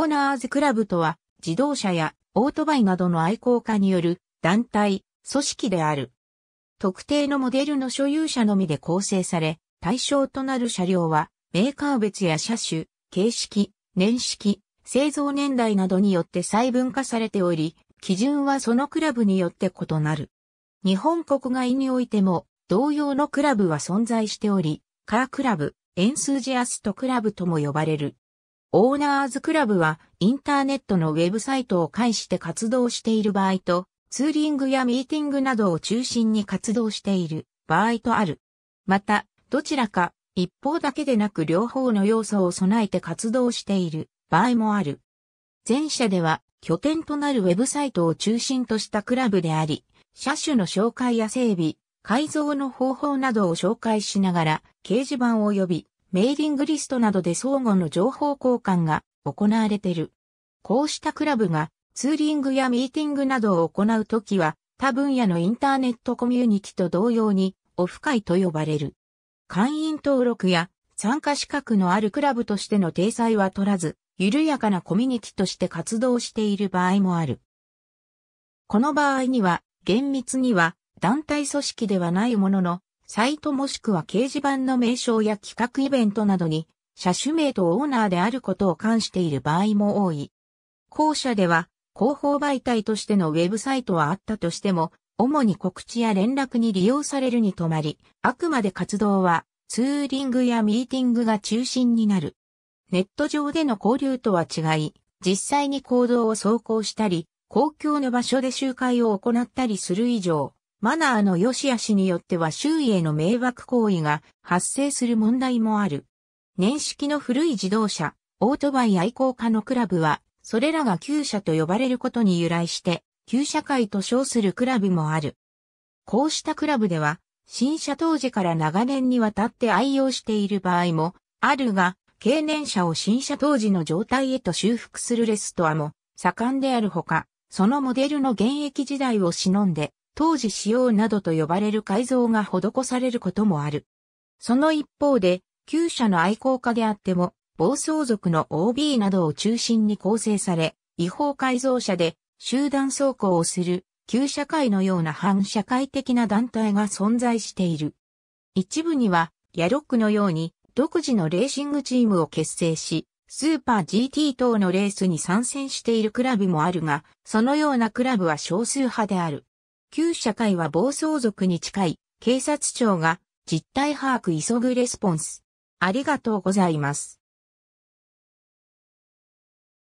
オーナーズクラブとは、自動車やオートバイなどの愛好家による団体、組織である。特定のモデルの所有者のみで構成され、対象となる車両は、メーカー別や車種、形式、年式、製造年代などによって細分化されており、基準はそのクラブによって異なる。日本国外においても、同様のクラブは存在しており、カークラブ、エンスージアストクラブとも呼ばれる。オーナーズクラブはインターネットのウェブサイトを介して活動している場合と、ツーリングやミーティングなどを中心に活動している場合とある。また、どちらか一方だけでなく両方の要素を備えて活動している場合もある。前者では拠点となるウェブサイトを中心としたクラブであり、車種の紹介や整備、改造の方法などを紹介しながら掲示板及びメーリングリストなどで相互の情報交換が行われている。こうしたクラブがツーリングやミーティングなどを行うときは他分野のインターネットコミュニティと同様にオフ会と呼ばれる。会員登録や参加資格のあるクラブとしての体裁は取らず、緩やかなコミュニティとして活動している場合もある。この場合には厳密には団体組織ではないもののサイトもしくは掲示板の名称や企画イベントなどに、車種名とオーナーであることを関している場合も多い。後者では、広報媒体としてのウェブサイトはあったとしても、主に告知や連絡に利用されるに止まり、あくまで活動はツーリングやミーティングが中心になる。ネット上での交流とは違い、実際に行動を走行したり、公共の場所で集会を行ったりする以上、マナーの良し悪しによっては周囲への迷惑行為が発生する問題もある。年式の古い自動車、オートバイ愛好家のクラブは、それらが旧車と呼ばれることに由来して、旧社会と称するクラブもある。こうしたクラブでは、新車当時から長年にわたって愛用している場合もあるが、経年車を新車当時の状態へと修復するレストアも盛んであるほか、そのモデルの現役時代を忍んで、当時仕様などと呼ばれる改造が施されることもある。その一方で、旧社の愛好家であっても、暴走族の OB などを中心に構成され、違法改造車で集団走行をする旧社会のような反社会的な団体が存在している。一部には、ヤロックのように独自のレーシングチームを結成し、スーパー GT 等のレースに参戦しているクラブもあるが、そのようなクラブは少数派である。旧社会は暴走族に近い警察庁が実態把握急ぐレスポンス。ありがとうございます。